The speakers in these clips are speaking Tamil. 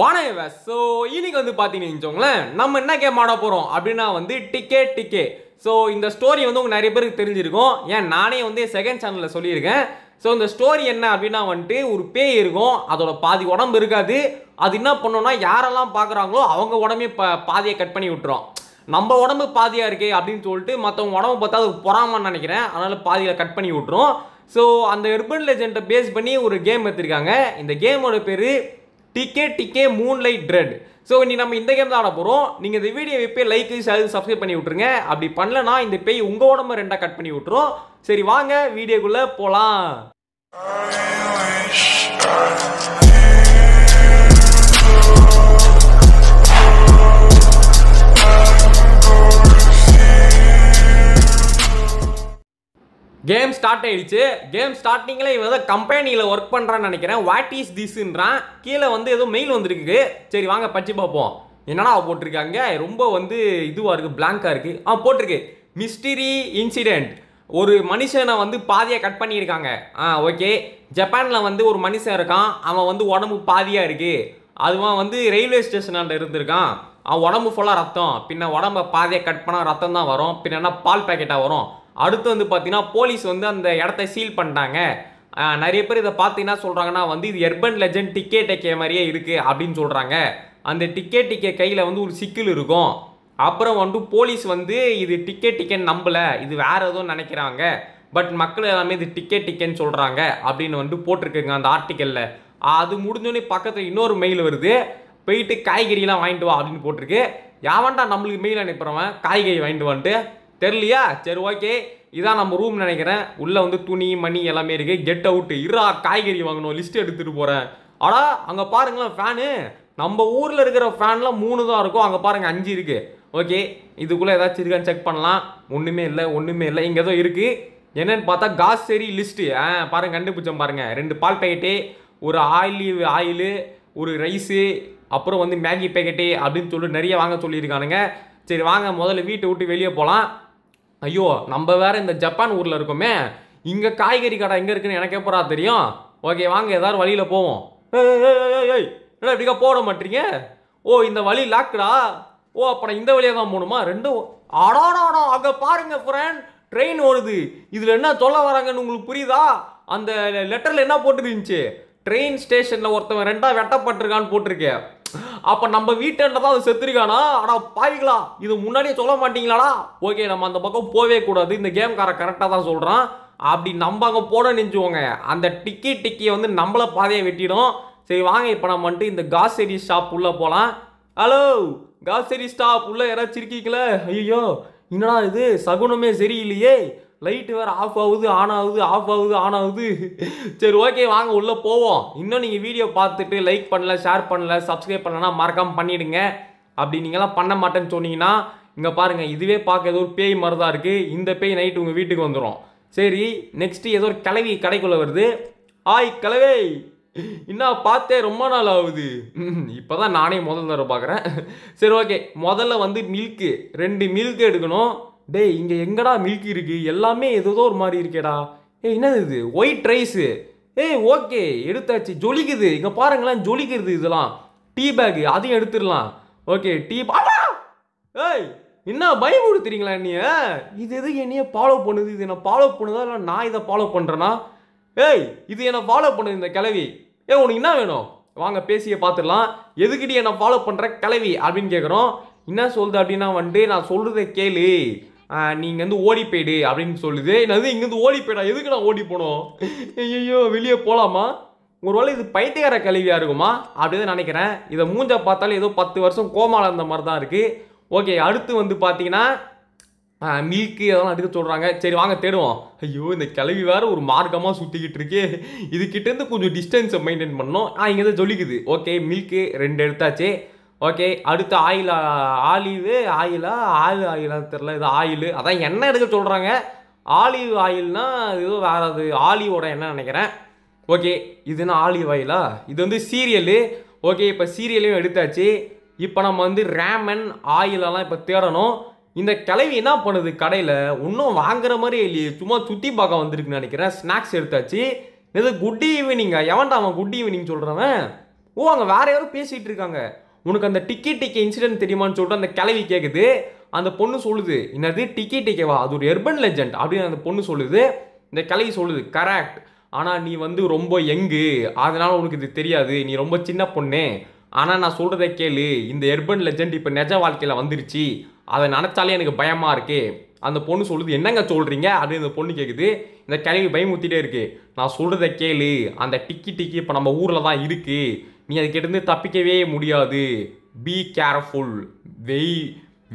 வணக்கம் ஸோ இன்னைக்கு வந்து பார்த்தீங்கன்னு வச்சுக்கோங்களேன் நம்ம என்ன கேம் ஆட போகிறோம் அப்படின்னா வந்து டிக்கே டிக்கே ஸோ இந்த ஸ்டோரி வந்து உங்களுக்கு நிறைய பேருக்கு தெரிஞ்சிருக்கும் ஏன் நானே வந்து செகண்ட் சேனலில் சொல்லியிருக்கேன் ஸோ இந்த ஸ்டோரி என்ன அப்படின்னா வந்துட்டு ஒரு பேய் இருக்கும் அதோட பாதி உடம்பு இருக்காது அது என்ன பண்ணோன்னா யாரெல்லாம் பார்க்குறாங்களோ அவங்க உடம்பே ப பாதியை கட் பண்ணி விட்டுரும் நம்ம உடம்பு பாதியாக இருக்கே அப்படின்னு சொல்லிட்டு மற்றவங்க உடம்பு பார்த்தா அது பொறாமான்னு நினைக்கிறேன் அதனால் பாதியில் கட் பண்ணி விட்டுரும் ஸோ அந்த அர்பன் லெஜெண்டை பேஸ் பண்ணி ஒரு கேம் எடுத்திருக்காங்க இந்த கேமோட பேர் டிகே டிகே மூன் லைட் ட்ரெட் ஸோ இனி நம்ம இந்த கேம் தான் ஆட போகிறோம் நீங்கள் இந்த வீடியோ இப்போ லைக் அது சப்ஸ்கிரைப் பண்ணி விட்ருங்க அப்படி பண்ணலனா இந்த பேய் உங்கள் உடம்பு ரெண்டாக கட் பண்ணி விட்டுரும் சரி வாங்க வீடியோக்குள்ளே போகலாம் கேம் ஸ்டார்ட் ஆயிடுச்சு கேம் ஸ்டார்டிங்கில் இவன் ஏதோ கம்பெனியில் ஒர்க் பண்ணுறான்னு நினைக்கிறேன் வாட் இஸ் திஸ்ன்றான் கீழே வந்து ஏதோ மெயில் வந்திருக்கு சரி வாங்க படிச்சு பார்ப்போம் என்னடா போட்டிருக்காங்க ரொம்ப வந்து இதுவாக இருக்குது பிளாங்காக இருக்குது ஆ போட்டிருக்கு மிஸ்டிரி இன்சிடெண்ட் ஒரு மனுஷனை வந்து பாதியாக கட் பண்ணியிருக்காங்க ஆ ஓகே ஜப்பானில் வந்து ஒரு மனுஷன் இருக்கான் அவன் வந்து உடம்பு பாதியாக இருக்குது அதுவும் வந்து ரயில்வே ஸ்டேஷனில் இருந்திருக்கான் அவன் உடம்பு ஃபுல்லாக ரத்தம் பின்ன உடம்ப பாதியாக கட் பண்ணால் ரத்தம் தான் வரும் பின்னா பால் பேக்கெட்டாக வரும் அடுத்து வந்து பார்த்தீங்கன்னா போலீஸ் வந்து அந்த இடத்த சீல் பண்ணிட்டாங்க நிறைய பேர் இதை பார்த்தீங்கன்னா சொல்கிறாங்கன்னா வந்து இது எர்பன் லெஜண்ட் டிக்கெட் கே மாதிரியே இருக்குது அப்படின்னு சொல்கிறாங்க அந்த டிக்கெட் டிக்கே கையில் வந்து ஒரு சிக்கல் இருக்கும் அப்புறம் வந்துட்டு போலீஸ் வந்து இது டிக்கெட் டிக்கெட் நம்பலை இது வேறு எதுவும் நினைக்கிறாங்க பட் மக்கள் எல்லாமே இது டிக்கெட் டிக்கெட்னு சொல்கிறாங்க அப்படின்னு வந்துட்டு போட்டிருக்குங்க அந்த ஆர்டிக்கலில் அது முடிஞ்சோடனே பக்கத்தில் இன்னொரு மெயில் வருது போயிட்டு காய்கறிலாம் வாங்கிட்டு வா அப்படின்னு போட்டிருக்கு யாவன்டா நம்மளுக்கு மெயில் அனுப்புகிறவன் காய்கறி வாங்கிட்டு வந்துட்டு தெரியலையா சரி ஓகே இதான் நம்ம ரூம் நினைக்கிறேன் உள்ளே வந்து துணி மணி எல்லாமே இருக்குது கெட் அவுட்டு இரா காய்கறி வாங்கணும் லிஸ்ட் எடுத்துகிட்டு போகிறேன் ஆடா அங்கே பாருங்களேன் ஃபேனு நம்ம ஊரில் இருக்கிற ஃபேன்லாம் மூணு தான் இருக்கும் அங்கே பாருங்கள் அஞ்சு இருக்குது ஓகே இதுக்குள்ளே ஏதாச்சும் இருக்கான்னு செக் பண்ணலாம் ஒன்றுமே இல்லை ஒன்றுமே இல்லை இங்கே ஏதோ இருக்குது என்னென்னு பார்த்தா காஸ் சரி லிஸ்ட்டு ஆ பாருங்கள் கண்டுபிடிச்சோம் பாருங்கள் ரெண்டு பால் பேக்கெட்டு ஒரு ஆயில் ஆயிலு ஒரு ரைஸு அப்புறம் வந்து மேகி பேக்கெட்டு அப்படின்னு சொல்லி நிறைய வாங்க சொல்லியிருக்கானுங்க சரி வாங்க முதல்ல வீட்டை விட்டு வெளியே போகலாம் ஐயோ நம்ம வேற இந்த ஜப்பான் ஊரில் இருக்கோமே இங்கே காய்கறி கடை எங்கே இருக்குன்னு எனக்கே போகிறா தெரியும் ஓகே வாங்க ஏதாவது வழியில் போவோம் ஏன்னா இப்படிக்கா போட மாட்டீங்க ஓ இந்த வழி லாக்குடா ஓ அப்புறம் இந்த வழியாக தான் போகணுமா ரெண்டும் அடாடாடா அங்கே பாருங்க ஃப்ரெண்ட் ட்ரெயின் ஓடுது இதில் என்ன சொல்ல வராங்கன்னு உங்களுக்கு புரியுதா அந்த லெட்டரில் என்ன போட்டுருந்துச்சு ட்ரெயின் ஸ்டேஷனில் ஒருத்தவன் ரெண்டாக வெட்டப்பட்டிருக்கான்னு போட்டிருக்கேன் அப்போ நம்ம வீட்டாண்ட தான் அது செத்துருக்கானா ஆனால் பாவிங்களா இது முன்னாடியே சொல்ல மாட்டீங்களாடா ஓகே நம்ம அந்த பக்கம் போவே கூடாது இந்த கேம்கார கரெக்டாக தான் சொல்கிறான் அப்படி நம்ம அங்கே போட நெஞ்சுவோங்க அந்த டிக்கி டிக்கியை வந்து நம்மளை பாதையை வெட்டிடும் சரி வாங்க இப்போ நம்ம வந்துட்டு இந்த காசரி ஷாப் உள்ளே போகலாம் ஹலோ காசரி ஸ்டாப் உள்ளே யாராச்சும் இருக்கீங்களே ஐயோ என்னடா இது சகுனமே சரியில்லையே லைட்டு வேறு ஆஃப் ஆகுது ஆன் ஆகுது ஆஃப் ஆகுது ஆன் ஆகுது சரி ஓகே வாங்க உள்ளே போவோம் இன்னும் நீங்கள் வீடியோ பார்த்துட்டு லைக் பண்ணல ஷேர் பண்ணல சப்ஸ்கிரைப் பண்ணலன்னா மறக்காமல் பண்ணிவிடுங்க அப்படி நீங்களாம் பண்ண மாட்டேன்னு சொன்னீங்கன்னா இங்கே பாருங்கள் இதுவே பார்க்க ஏதோ ஒரு பேய் மாதிரி இருக்குது இந்த பேய் நைட்டு உங்கள் வீட்டுக்கு வந்துடும் சரி நெக்ஸ்ட்டு ஏதோ ஒரு கிளவி கடைக்குள்ளே வருது ஆய் கிளவே இன்னும் பார்த்தே ரொம்ப நாள் ஆகுது இப்போ தான் நானே முதல் தடவை பார்க்குறேன் சரி ஓகே முதல்ல வந்து மில்க்கு ரெண்டு மில்க்கு எடுக்கணும் டேய் இங்கே எங்கடா மில்க் இருக்குது எல்லாமே ஏதோ ஒரு மாதிரி இருக்கேடா ஏய் என்னது இது ஒயிட் ரைஸு ஏய் ஓகே எடுத்தாச்சு ஜொலிக்குது இங்கே பாருங்களேன் ஜொலிக்கிறது இதெல்லாம் டீ பேக்கு அதையும் எடுத்துடலாம் ஓகே டீ ஏய் என்ன கொடுத்துறீங்களா என்னைய இது எது என்னைய ஃபாலோ பண்ணுது இது என்னை ஃபாலோ பண்ணுதா இல்லை நான் இதை ஃபாலோ பண்ணுறேன்னா ஏய் இது என்னை ஃபாலோ பண்ணுது இந்த கிளவி ஏ உனக்கு என்ன வேணும் வாங்க பேசிய பார்த்துடலாம் எதுக்கிட்டே என்னை ஃபாலோ பண்ணுற கிளவி அப்படின்னு கேட்குறோம் என்ன சொல்லுது அப்படின்னா வந்துட்டு நான் சொல்கிறத கேளு நீங்கள் வந்து ஓடி போயிடு அப்படின்னு சொல்லுது என்னது இங்கேருந்து ஓடி போயிடா எதுக்கு நான் ஓடி போனோம் ஐயோ வெளியே போகலாமா ஒருவேளை இது பைத்தியகார கழிவியாக இருக்குமா அப்படின்னு நினைக்கிறேன் இதை மூஞ்சை பார்த்தாலே ஏதோ பத்து வருஷம் கோமால இருந்த மாதிரி தான் இருக்குது ஓகே அடுத்து வந்து பார்த்தீங்கன்னா மில்க்கு அதெல்லாம் எடுக்க சொல்கிறாங்க சரி வாங்க தேடுவோம் ஐயோ இந்த கிளவி வேறு ஒரு மார்க்கமாக சுற்றிக்கிட்டு இருக்கே இதுக்கிட்டேருந்து கொஞ்சம் டிஸ்டன்ஸை மெயின்டைன் பண்ணோம் ஆ இங்கே தான் சொல்லிக்குது ஓகே மில்க்கு ரெண்டு எடுத்தாச்சு ஓகே அடுத்து ஆயில் ஆலிவு ஆயிலா ஆயில் ஆயிலாக தெரில இது ஆயில் அதான் எண்ணெய் எடுக்க சொல்கிறாங்க ஆலிவ் ஆயில்னா ஏதோ வேற அது ஆலிவோட எண்ணெய் நினைக்கிறேன் ஓகே இதுனா ஆலிவ் ஆயிலா இது வந்து சீரியலு ஓகே இப்போ சீரியலையும் எடுத்தாச்சு இப்போ நம்ம வந்து ரேமன் ஆயிலெல்லாம் இப்போ தேடணும் இந்த கிளவி என்ன பண்ணுது கடையில் இன்னும் வாங்குற மாதிரி இல்லையே சும்மா சுற்றி பார்க்க வந்திருக்குன்னு நினைக்கிறேன் ஸ்நாக்ஸ் எடுத்தாச்சு இது குட் ஈவினிங்கா எவன்டா அவன் குட் ஈவினிங் சொல்கிறவன் ஓ அங்கே வேறு யாரும் பேசிகிட்டு இருக்காங்க உனக்கு அந்த டிக்கி டிக்கி இன்சிடென்ட் தெரியுமான்னு சொல்லிட்டு அந்த கிளவி கேட்குது அந்த பொண்ணு சொல்லுது என்னது டிக்கி டிக்கேவா அது ஒரு எர்பன் லெஜண்ட் அப்படின்னு அந்த பொண்ணு சொல்லுது இந்த கிளவி சொல்லுது கரெக்ட் ஆனால் நீ வந்து ரொம்ப எங்கு அதனால் உனக்கு இது தெரியாது நீ ரொம்ப சின்ன பொண்ணு ஆனால் நான் சொல்கிறத கேளு இந்த எர்பன் லெஜண்ட் இப்போ நெஜ வாழ்க்கையில் வந்துருச்சு அதை நினச்சாலே எனக்கு பயமாக இருக்குது அந்த பொண்ணு சொல்லுது என்னங்க சொல்கிறீங்க அப்படின்னு இந்த பொண்ணு கேட்குது இந்த கிளவி பயமுத்திட்டே இருக்குது நான் சொல்கிறத கேளு அந்த டிக்கி டிக்கி இப்போ நம்ம ஊரில் தான் இருக்குது நீ அதுக்கிட்டேருந்து தப்பிக்கவே முடியாது பி கேர்ஃபுல் வெய்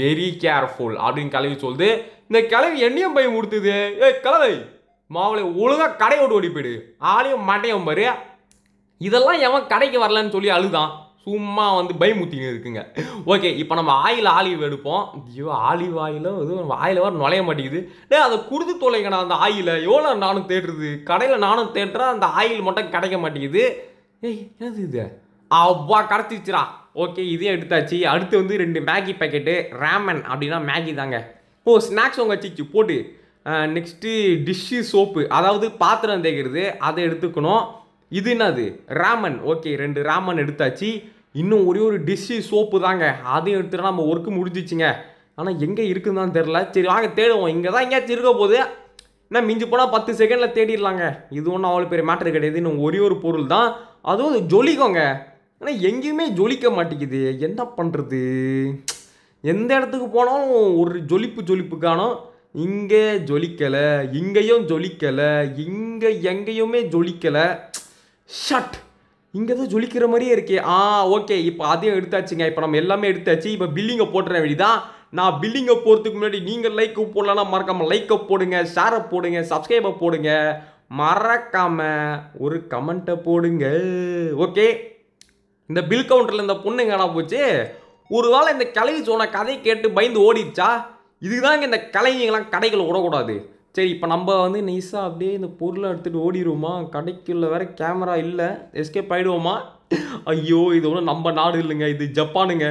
வெரி கேர்ஃபுல் அப்படின்னு கிளவி சொல்லுது இந்த கிளவி என்னையும் பயம் கொடுத்துது ஏ கிளவை மாவளை ஒழுங்காக ஓட்டு ஓடி போயிடு ஆளையும் மட்டையும் பாரு இதெல்லாம் எவன் கடைக்கு வரலன்னு சொல்லி அழுதான் சும்மா வந்து பயமுத்தின்னு இருக்குங்க ஓகே இப்போ நம்ம ஆயில் ஆலிவ் எடுப்போம் ஐயோ ஆலிவ் வந்து எதுவும் ஆயில் வர நுழைய மாட்டேங்குது டே அதை குருது தொலைங்கண்ணா அந்த ஆயிலை எவ்வளோ நானும் தேடுறது கடையில் நானும் தேடுறேன் அந்த ஆயில் மட்டும் கிடைக்க மாட்டேங்குது ஏய் என்னது இது அவ்வா கடத்திச்சுரா ஓகே இதையும் எடுத்தாச்சு அடுத்து வந்து ரெண்டு மேகி பேக்கெட்டு ரேமன் அப்படின்னா மேகி தாங்க ஓ ஸ்நாக்ஸ் உங்கள் சிச்சு போட்டு நெக்ஸ்ட்டு டிஷ்ஷு சோப்பு அதாவது பாத்திரம் தேய்க்கிறது அதை எடுத்துக்கணும் இது என்னது ரேமன் ஓகே ரெண்டு ரேமன் எடுத்தாச்சு இன்னும் ஒரே ஒரு டிஷ்ஷு சோப்பு தாங்க அதையும் எடுத்துகிட்டா நம்ம ஒர்க்கு முடிஞ்சிச்சுங்க ஆனால் எங்கே இருக்குன்னு தான் தெரில சரி வாங்க தேடுவோம் இங்கே தான் எங்கேயாச்சும் இருக்க போது என்ன மிஞ்சி போனால் பத்து செகண்டில் தேடிடலாங்க இது ஒன்றும் அவ்வளோ பெரிய மேட்ரு கிடையாது இன்னும் ஒரே ஒரு பொருள் தான் அதுவும் ஜொலிக்கோங்க ஆனால் எங்கேயுமே ஜொலிக்க மாட்டேங்குது என்ன பண்ணுறது எந்த இடத்துக்கு போனாலும் ஒரு ஜொலிப்பு ஜொலிப்பு காணும் இங்கே ஜொலிக்கலை இங்கேயும் ஜொலிக்கலை இங்கே எங்கேயுமே ஜொலிக்கலை ஷட் இங்கே தான் ஜொலிக்கிற மாதிரியே இருக்கே ஆ ஓகே இப்போ அதையும் எடுத்தாச்சுங்க இப்போ நம்ம எல்லாமே எடுத்தாச்சு இப்போ பில்லிங்கை போட்டுற வேண்டிதான் நான் பில்லிங்கை போகிறதுக்கு முன்னாடி நீங்கள் லைக்கு போடலாம் மறக்காமல் லைக்கை போடுங்க ஷேரை போடுங்க சப்ஸ்கிரைபை போடுங்க மறக்காமல் ஒரு கமெண்ட்டை போடுங்க ஓகே இந்த பில் கவுண்டரில் இந்த பொண்ணு எங்கடா போச்சு ஒரு வேளை இந்த கலைவி சொன்ன கதை கேட்டு பயந்து ஓடிடுச்சா இதுதாங்க இந்த கலைஞங்களாம் கடைகளை விடக்கூடாது சரி இப்போ நம்ம வந்து நைஸாக அப்படியே இந்த பொருளை எடுத்துகிட்டு ஓடிடுவோமா கடைக்குள்ளே வேறு கேமரா இல்லை எஸ்கேப் ஆகிடுவோமா ஐயோ இது ஒன்றும் நம்ம நாடு இல்லைங்க இது ஜப்பானுங்க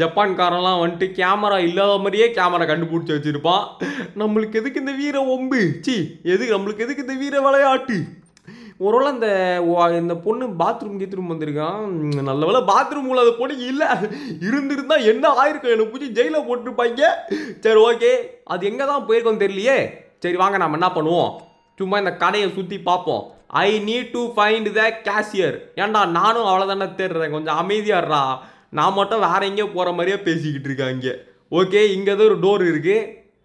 ஜப்பான்காரன்லாம் வந்துட்டு கேமரா இல்லாத மாதிரியே கேமரா கண்டுபிடிச்சி வச்சுருப்பான் நம்மளுக்கு எதுக்கு இந்த வீர ஒம்பு சி எதுக்கு நம்மளுக்கு எதுக்கு இந்த வீர விளையாட்டு ஒருவேளை அந்த இந்த பொண்ணு பாத்ரூம் கீத்ரூம் வந்திருக்கான் நல்ல வேலை பாத்ரூம் உள்ள பொண்ணு இல்லை இருந்திருந்தா என்ன ஆயிருக்கும் எனக்கு பிடிச்சி ஜெயிலில் போட்டுருப்பாங்க சரி ஓகே அது எங்கே தான் போயிருக்கோம் தெரியலையே சரி வாங்க நம்ம என்ன பண்ணுவோம் சும்மா இந்த கடையை சுற்றி பார்ப்போம் I need to find the cashier ஏன்டா நானும் அவ்வளோதானே தேடுறேன் கொஞ்சம் அமைதியாடுறா நான் மட்டும் வேற எங்கேயோ போகிற மாதிரியே பேசிக்கிட்டு இருக்கேன் இங்கே ஓகே இங்கே ஒரு டோர் இருக்குது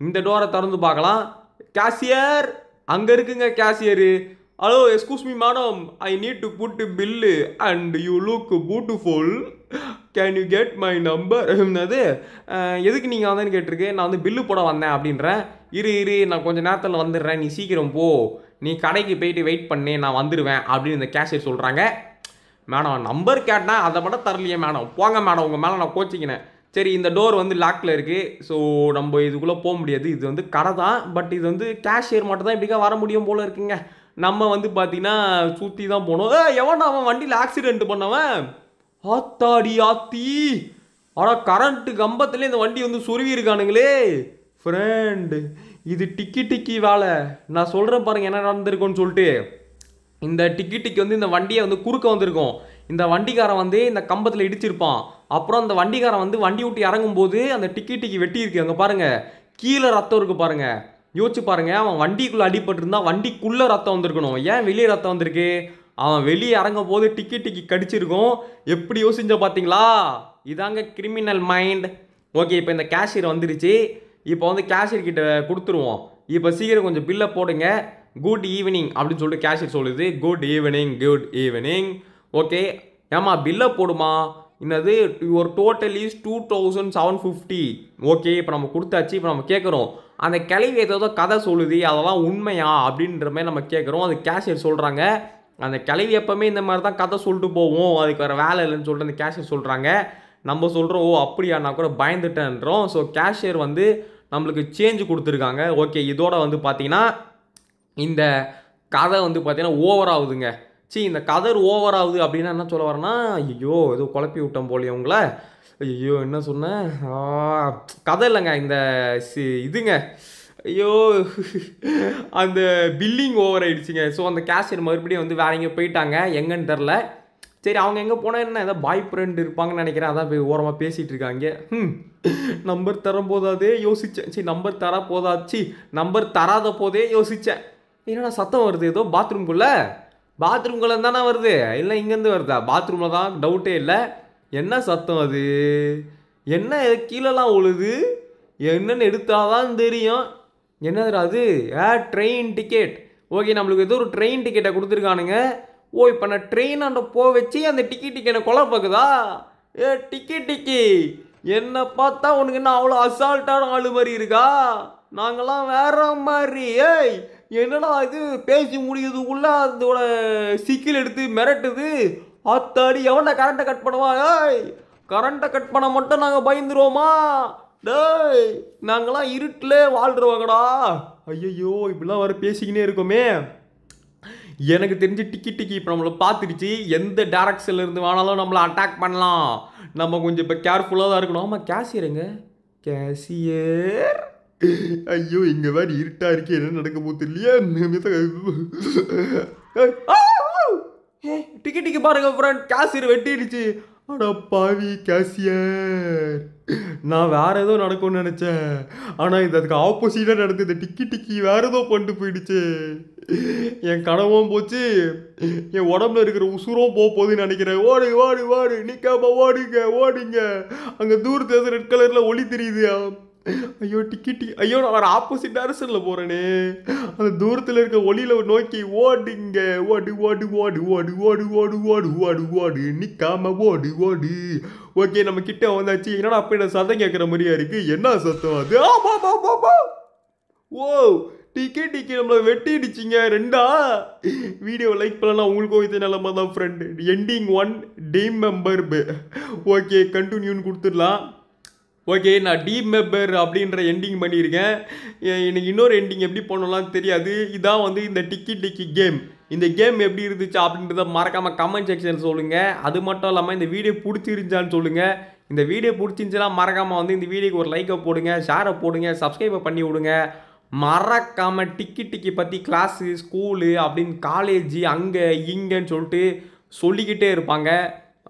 இந்த டோரை திறந்து பார்க்கலாம் கேஷியர் அங்கே இருக்குங்க cashier hello excuse me madam I need to put bill and you look beautiful can you get my number அது எதுக்கு நீங்கள் வந்தேன்னு கேட்டிருக்கு நான் வந்து பில்லு போட வந்தேன் அப்படின்றேன் இரு இரு நான் கொஞ்சம் நேரத்தில் வந்துடுறேன் நீ சீக்கிரம் போ நீ கடைக்கு போயிட்டு வெயிட் பண்ணி நான் வந்துடுவேன் அப்படின்னு இந்த கேஷியர் சொல்கிறாங்க மேடம் நம்பர் கேட்டால் அதை மட்டும் தரலையே மேடம் போங்க மேடம் உங்கள் மேலே நான் கோச்சிக்கினேன் சரி இந்த டோர் வந்து லாக்கில் இருக்குது ஸோ நம்ம இதுக்குள்ளே போக முடியாது இது வந்து கடை தான் பட் இது வந்து கேஷியர் மட்டும் தான் இப்படிக்கா வர முடியும் போல் இருக்குங்க நம்ம வந்து பார்த்தீங்கன்னா சுற்றி தான் போனோம் எவன் அவன் வண்டியில் ஆக்சிடென்ட் பண்ணவன் ஆத்தாடி ஆத்தி ஆனால் கரண்ட்டு கம்பத்துலேயே இந்த வண்டி வந்து சுருவி இருக்கானுங்களே ஃப்ரெண்டு இது டிக்கி டிக்கி வேலை நான் சொல்கிறேன் பாருங்கள் என்ன நடந்திருக்கும்னு சொல்லிட்டு இந்த டிக்கி டிக்கி வந்து இந்த வண்டியை வந்து குறுக்க வந்திருக்கும் இந்த வண்டிக்காரன் வந்து இந்த கம்பத்தில் இடிச்சிருப்பான் அப்புறம் அந்த வண்டிக்காரன் வந்து வண்டி விட்டு இறங்கும் போது அந்த டிக்கி டிக்கி வெட்டி இருக்கு அங்கே பாருங்கள் கீழே ரத்தம் இருக்குது பாருங்கள் யோசிச்சு பாருங்க அவன் வண்டிக்குள்ளே அடிபட்டிருந்தா வண்டிக்குள்ளே ரத்தம் வந்திருக்கணும் ஏன் வெளியே ரத்தம் வந்திருக்கு அவன் வெளியே இறங்கும் போது டிக்கி டிக்கி கடிச்சிருக்கும் எப்படி யோசிச்ச பார்த்தீங்களா இதாங்க கிரிமினல் மைண்ட் ஓகே இப்போ இந்த கேஷியர் வந்துருச்சு இப்போ வந்து கேஷியர் கிட்ட கொடுத்துருவோம் இப்போ சீக்கிரம் கொஞ்சம் பில்லை போடுங்க குட் ஈவினிங் அப்படின்னு சொல்லிட்டு கேஷியர் சொல்லுது good evening good evening okay ஏமா பில்லை போடுமா என்னது ஒரு total is two thousand seven fifty okay இப்போ நம்ம கொடுத்தாச்சு இப்போ நம்ம கேட்குறோம் அந்த கிளவி ஏதாவது கதை சொல்லுது அதெல்லாம் உண்மையா அப்படின்ற மாதிரி நம்ம கேட்குறோம் அது கேஷியர் சொல்கிறாங்க அந்த கிளவி எப்போவுமே இந்த மாதிரி தான் கதை சொல்லிட்டு போவோம் அதுக்கு வேறு வேலை இல்லைன்னு சொல்லிட்டு அந்த கேஷியர் சொல்கிறாங்க நம்ம சொல்கிறோம் ஓ அப்படியா நான் கூட பயந்துட்டேன்றோம் ஸோ கேஷியர் வந்து நம்மளுக்கு சேஞ்சு கொடுத்துருக்காங்க ஓகே இதோட வந்து பார்த்தீங்கன்னா இந்த கதை வந்து பார்த்தீங்கன்னா ஓவர் ஆகுதுங்க சி இந்த கதர் ஓவர் ஆகுது அப்படின்னா என்ன சொல்ல வரேன்னா ஐயோ ஏதோ குழப்பி விட்டோம் போலியே உங்களை ஐயோ என்ன சொன்னேன் கதை இல்லைங்க இந்த சி இதுங்க ஐயோ அந்த பில்லிங் ஓவர் ஆயிடுச்சுங்க ஸோ அந்த கேஷியர் மறுபடியும் வந்து வேற எங்கேயோ போயிட்டாங்க எங்கன்னு தெரில சரி அவங்க எங்கே போனால் என்ன ஏதோ பாய் ஃப்ரெண்ட் இருப்பாங்கன்னு நினைக்கிறேன் அதான் போய் ஓரமாக பேசிகிட்டு இருக்காங்க ம் நம்பர் தரும் போதாதே யோசித்தேன் சரி நம்பர் தர போதாச்சு நம்பர் தராத போதே யோசித்தேன் என்னடா சத்தம் வருது ஏதோ பாத்ரூம்குள்ளே பாத்ரூம்குள்ள தானே வருது இல்லை இங்கேருந்து வருதா பாத்ரூமில் தான் டவுட்டே இல்லை என்ன சத்தம் அது என்ன கீழெல்லாம் உழுது என்னென்னு எடுத்தாதான் தெரியும் என்னதுடா அது ஏ ட்ரெயின் டிக்கெட் ஓகே நம்மளுக்கு ஏதோ ஒரு ட்ரெயின் டிக்கெட்டை கொடுத்துருக்கானுங்க ஓ இப்போ நான் ட்ரெயினாண்ட போக வச்சு அந்த டிக்கெட் டிக்கெட்டை கொலை பார்க்குதா ஏ டிக்கெட் டிக்கெட் என்னை பார்த்தா உனக்கு என்ன அவ்வளோ அசால்ட்டான ஆள் மாதிரி இருக்கா நாங்களாம் வேற மாதிரி ஏய் என்னடா இது பேசி முடியதுக்குள்ள அதோட சிக்கில் எடுத்து மிரட்டுது அத்தாடி எவன்டா கரண்ட்டை கட் பண்ணுவா ஏய் கரண்ட்டை கட் பண்ண மட்டும் நாங்கள் பயந்துருவோமா டேய் நாங்களாம் இருட்டில் வாழ்றவங்கடா ஐயையோ இப்படிலாம் வர பேசிக்கினே இருக்கோமே எனக்கு தெரிஞ்சு டிக்கி டிக்கி இப்போ நம்மளை பார்த்துருச்சு எந்த இருந்து வேணாலும் நம்மளை அட்டாக் பண்ணலாம் நம்ம கொஞ்சம் இப்போ கேர்ஃபுல்லாக தான் இருக்கணும் ஆமாம் கேஷியருங்க கேஷியர் ஐயோ இங்கே வேறு இருட்டாக இருக்கு என்ன நடக்க போது இல்லையா டிக்கி டிக்கி பாருங்க ஃப்ரெண்ட் கேஷியர் வெட்டிடுச்சு அடா பாவி கேசியர் நான் வேற ஏதோ நடக்கும்னு நினச்சேன் ஆனால் இது அதுக்கு ஆப்போசிட்டாக நடந்தது டிக்கி டிக்கி வேறு ஏதோ பண்ணிட்டு போயிடுச்சு என் கனவும் போச்சு என் உடம்புல இருக்கிற உசுரும் போக போகுதுன்னு நினைக்கிறேன் ஓடு ஓடு ஓடு நிற்காம ஓடுங்க ஓடுங்க அங்கே தூரத்து ரெட் கலரில் ஒளி தெரியுது ஐயோ டிக்கெட்டி ஐயோ நான் ஒரு ஆப்போசிட் டேரக்ஷனில் போகிறேனே அந்த தூரத்தில் இருக்க ஒளியில் நோக்கி ஓடுங்க ஓடு ஓடு ஓடு ஓடு ஓடு ஓடு ஓடு ஓடு ஓடு நிற்காம ஓடு ஓடு ஓகே நம்ம கிட்ட வந்தாச்சு என்னடா அப்படி சத்தம் கேட்குற மாதிரியா இருக்குது என்ன சத்தம் அது ஓ டிக்கெட் டிக்கெட் நம்மளை வெட்டிடுச்சிங்க ரெண்டா வீடியோ லைக் பண்ணலாம் உங்களுக்கும் இது நிலமா தான் friend ending one team member okay கண்டினியூன்னு கொடுத்துடலாம் ஓகே நான் டீம் மெப்பர் அப்படின்ற எண்டிங் பண்ணியிருக்கேன் எனக்கு இன்னொரு எண்டிங் எப்படி போனலாம் தெரியாது இதான் வந்து இந்த டிக்கி டிக்கி கேம் இந்த கேம் எப்படி இருந்துச்சு அப்படின்றத மறக்காமல் கமெண்ட் செக்ஷன் சொல்லுங்கள் அது மட்டும் இல்லாமல் இந்த வீடியோ பிடிச்சிருந்தான்னு சொல்லுங்கள் இந்த வீடியோ பிடிச்சிருந்துச்சுன்னா மறக்காமல் வந்து இந்த வீடியோக்கு ஒரு லைக்கை போடுங்க ஷேரை போடுங்க சப்ஸ்கிரைபை பண்ணி விடுங்க மறக்காமல் டிக்கி டிக்கி பற்றி கிளாஸு ஸ்கூலு அப்படின்னு காலேஜு அங்கே இங்கேன்னு சொல்லிட்டு சொல்லிக்கிட்டே இருப்பாங்க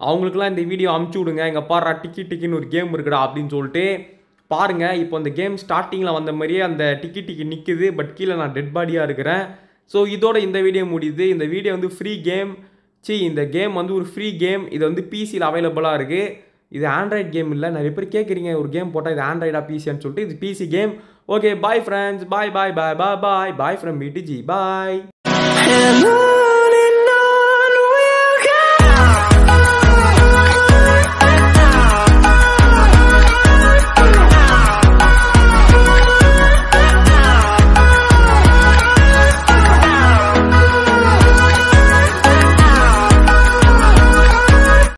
அவங்களுக்குலாம் இந்த வீடியோ அமுச்சு விடுங்க எங்கள் பாடுறா டிக்கி டிக்கின்னு ஒரு கேம் இருக்குடா அப்படின்னு சொல்லிட்டு பாருங்கள் இப்போ அந்த கேம் ஸ்டார்டிங்கில் வந்த மாதிரியே அந்த டிக்கி டிக்கி நிற்குது பட் கீழே நான் டெட் பாடியாக இருக்கிறேன் ஸோ இதோட இந்த வீடியோ முடியுது இந்த வீடியோ வந்து ஃப்ரீ கேம் சி இந்த கேம் வந்து ஒரு ஃப்ரீ கேம் இது வந்து பிசியில் அவைலபிளாக இருக்குது இது ஆண்ட்ராய்ட் கேம் இல்லை நிறைய பேர் கேட்குறீங்க ஒரு கேம் போட்டால் இது ஆண்ட்ராய்டாக பிசின்னு சொல்லிட்டு இது PC game okay bye friends bye bye bye bye bye bye from PDG bye